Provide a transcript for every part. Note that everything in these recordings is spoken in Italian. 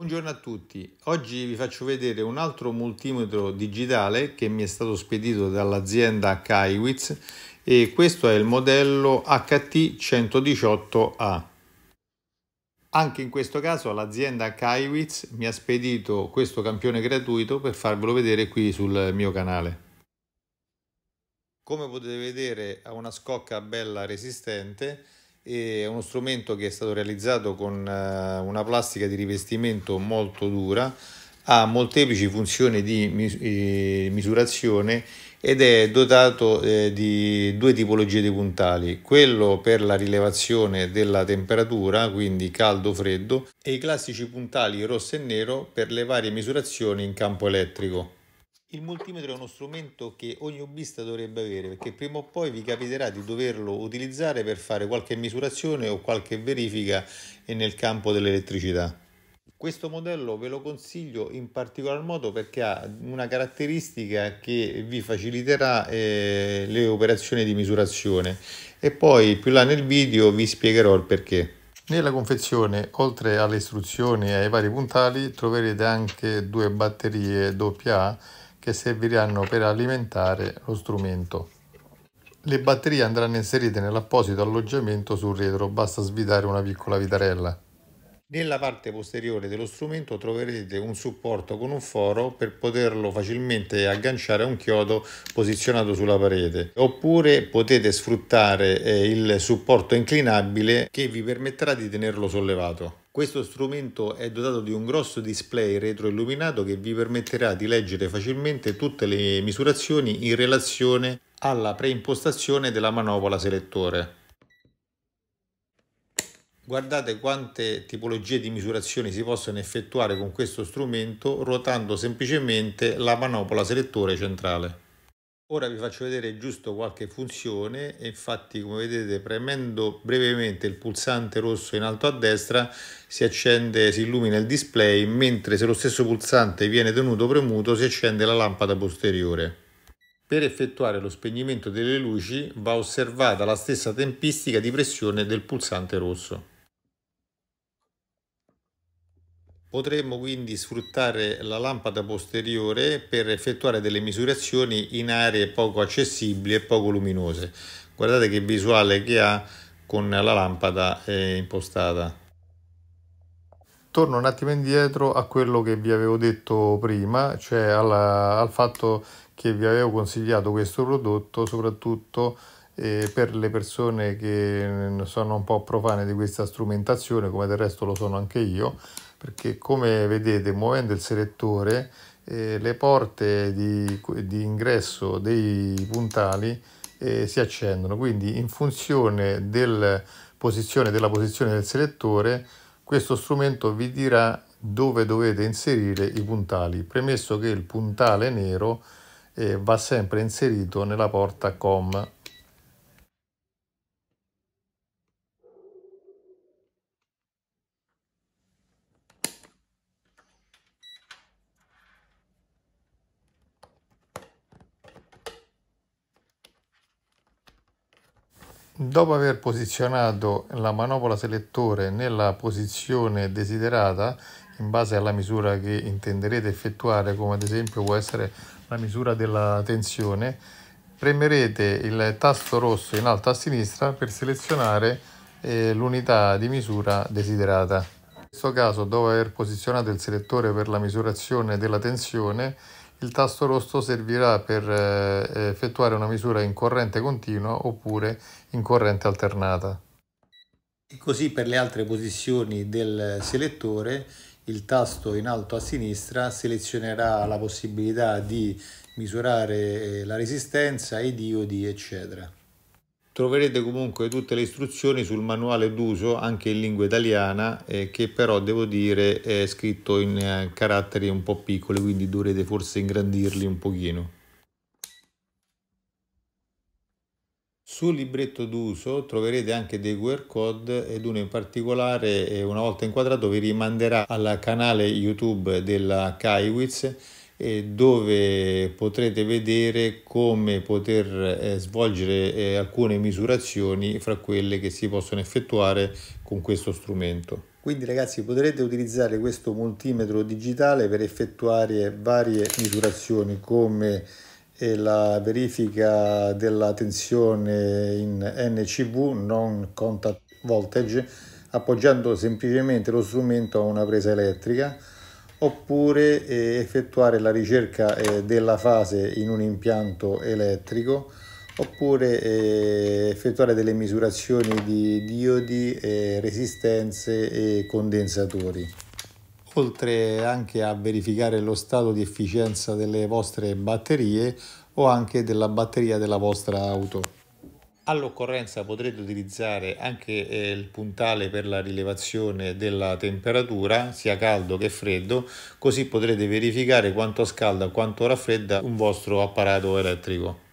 Buongiorno a tutti, oggi vi faccio vedere un altro multimetro digitale che mi è stato spedito dall'azienda Kaiwitz e questo è il modello HT118A. Anche in questo caso l'azienda Kaiwitz mi ha spedito questo campione gratuito per farvelo vedere qui sul mio canale. Come potete vedere ha una scocca bella resistente è uno strumento che è stato realizzato con eh, una plastica di rivestimento molto dura, ha molteplici funzioni di eh, misurazione ed è dotato eh, di due tipologie di puntali, quello per la rilevazione della temperatura, quindi caldo-freddo, e i classici puntali rosso e nero per le varie misurazioni in campo elettrico. Il multimetro è uno strumento che ogni hobbista dovrebbe avere perché prima o poi vi capiterà di doverlo utilizzare per fare qualche misurazione o qualche verifica nel campo dell'elettricità. Questo modello ve lo consiglio in particolar modo perché ha una caratteristica che vi faciliterà eh, le operazioni di misurazione e poi più là nel video vi spiegherò il perché. Nella confezione, oltre alle istruzioni e ai vari puntali, troverete anche due batterie AA che serviranno per alimentare lo strumento. Le batterie andranno inserite nell'apposito alloggiamento sul retro, basta svitare una piccola vitarella. Nella parte posteriore dello strumento troverete un supporto con un foro per poterlo facilmente agganciare a un chiodo posizionato sulla parete oppure potete sfruttare eh, il supporto inclinabile che vi permetterà di tenerlo sollevato. Questo strumento è dotato di un grosso display retroilluminato che vi permetterà di leggere facilmente tutte le misurazioni in relazione alla preimpostazione della manopola selettore. Guardate quante tipologie di misurazioni si possono effettuare con questo strumento ruotando semplicemente la manopola selettore centrale. Ora vi faccio vedere giusto qualche funzione infatti come vedete premendo brevemente il pulsante rosso in alto a destra si accende, si illumina il display mentre se lo stesso pulsante viene tenuto premuto si accende la lampada posteriore. Per effettuare lo spegnimento delle luci va osservata la stessa tempistica di pressione del pulsante rosso. Potremmo quindi sfruttare la lampada posteriore per effettuare delle misurazioni in aree poco accessibili e poco luminose. Guardate che visuale che ha con la lampada eh, impostata. Torno un attimo indietro a quello che vi avevo detto prima, cioè alla, al fatto che vi avevo consigliato questo prodotto soprattutto eh, per le persone che eh, sono un po' profane di questa strumentazione, come del resto lo sono anche io, perché come vedete muovendo il selettore eh, le porte di, di, ingresso dei puntali eh, si accendono quindi in funzione del posizione, della posizione del selettore questo strumento vi dirà dove dovete inserire i puntali premesso che il puntale nero eh, va sempre inserito nella porta COM Dopo aver posizionato la manopola selettore nella posizione desiderata, in base alla misura che intenderete effettuare, come ad esempio può essere la misura della tensione, premerete il tasto rosso in alto a sinistra per selezionare eh, l'unità di misura desiderata. In questo caso, dopo aver posizionato il selettore per la misurazione della tensione, il tasto rosso servirà per eh, effettuare una misura in corrente continua oppure in corrente alternata. E così per le altre posizioni del selettore il tasto in alto a sinistra selezionerà la possibilità di misurare eh, la resistenza, i diodi eccetera troverete comunque tutte le istruzioni sul manuale d'uso anche in lingua italiana eh, che però devo dire è scritto in eh, caratteri un po' piccoli quindi dovrete forse ingrandirli un pochino sul libretto d'uso troverete anche dei QR code ed uno in particolare eh, una volta inquadrato vi rimanderà al canale YouTube della Kaiwitz dove potrete vedere come poter eh, svolgere eh, alcune misurazioni fra quelle che si possono effettuare con questo strumento. Quindi ragazzi potrete utilizzare questo multimetro digitale per effettuare varie misurazioni come eh, la verifica della tensione in NCV, non contact voltage, appoggiando semplicemente lo strumento a una presa elettrica oppure eh, effettuare la ricerca eh, della fase in un impianto elettrico oppure eh, effettuare delle misurazioni di diodi, eh, resistenze e condensatori. Oltre anche a verificare lo stato di efficienza delle vostre batterie o anche della batteria della vostra auto. All'occorrenza potrete utilizzare anche eh, il puntale per la rilevazione della temperatura, sia caldo che freddo, così potrete verificare quanto scalda e quanto raffredda un vostro apparato elettrico.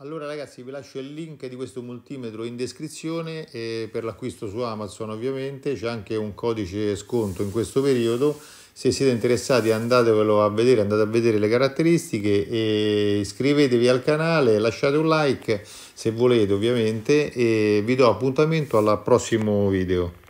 Allora ragazzi vi lascio il link di questo multimetro in descrizione e eh, per l'acquisto su Amazon ovviamente c'è anche un codice sconto in questo periodo se siete interessati andatevelo a vedere, andate a vedere le caratteristiche e iscrivetevi al canale, lasciate un like se volete ovviamente e vi do appuntamento al prossimo video.